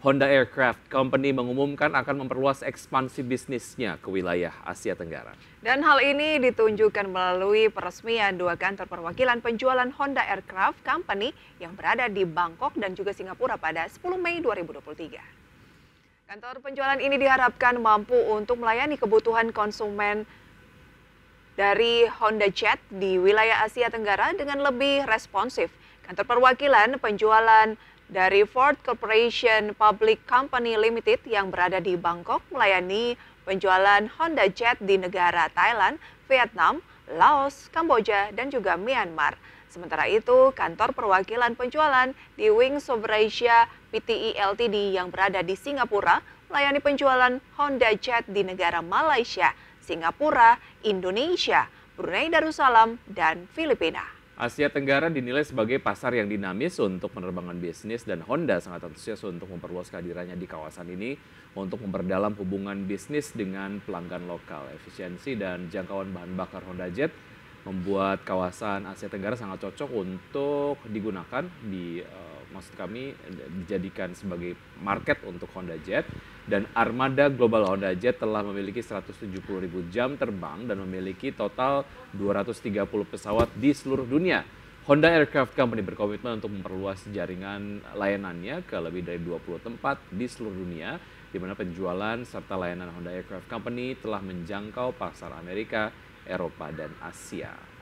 Honda Aircraft Company mengumumkan akan memperluas ekspansi bisnisnya ke wilayah Asia Tenggara. Dan hal ini ditunjukkan melalui peresmian dua kantor perwakilan penjualan Honda Aircraft Company yang berada di Bangkok dan juga Singapura pada 10 Mei 2023. Kantor penjualan ini diharapkan mampu untuk melayani kebutuhan konsumen dari Honda Jet di wilayah Asia Tenggara dengan lebih responsif. Kantor perwakilan penjualan dari Ford Corporation Public Company Limited yang berada di Bangkok melayani penjualan Honda Jet di negara Thailand, Vietnam, Laos, Kamboja, dan juga Myanmar. Sementara itu, kantor perwakilan penjualan di Wings of Asia PTI e LTD yang berada di Singapura melayani penjualan Honda Jet di negara Malaysia, Singapura, Indonesia, Brunei Darussalam, dan Filipina. Asia Tenggara dinilai sebagai pasar yang dinamis untuk penerbangan bisnis dan Honda sangat antusias untuk memperluas kehadirannya di kawasan ini untuk memperdalam hubungan bisnis dengan pelanggan lokal. Efisiensi dan jangkauan bahan bakar Honda Jet membuat kawasan Asia Tenggara sangat cocok untuk digunakan di uh, maksud kami eh, dijadikan sebagai market untuk Honda Jet dan armada global Honda Jet telah memiliki 170.000 jam terbang dan memiliki total 230 pesawat di seluruh dunia. Honda Aircraft Company berkomitmen untuk memperluas jaringan layanannya ke lebih dari 20 tempat di seluruh dunia di mana penjualan serta layanan Honda Aircraft Company telah menjangkau pasar Amerika, Eropa, dan Asia.